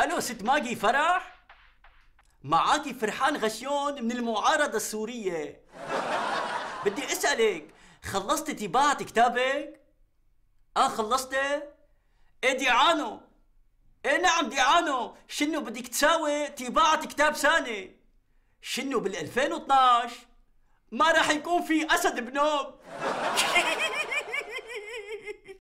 الو ست ماجي فرح معاكي فرحان غشيون من المعارضه السوريه بدي اسالك خلصتي طباعه كتابك اه خلصته ايه ديعانو ايه نعم ديعانو شنو بدك تساوي طباعه كتاب ثاني شنو بال 2012 ما راح يكون في اسد بنوب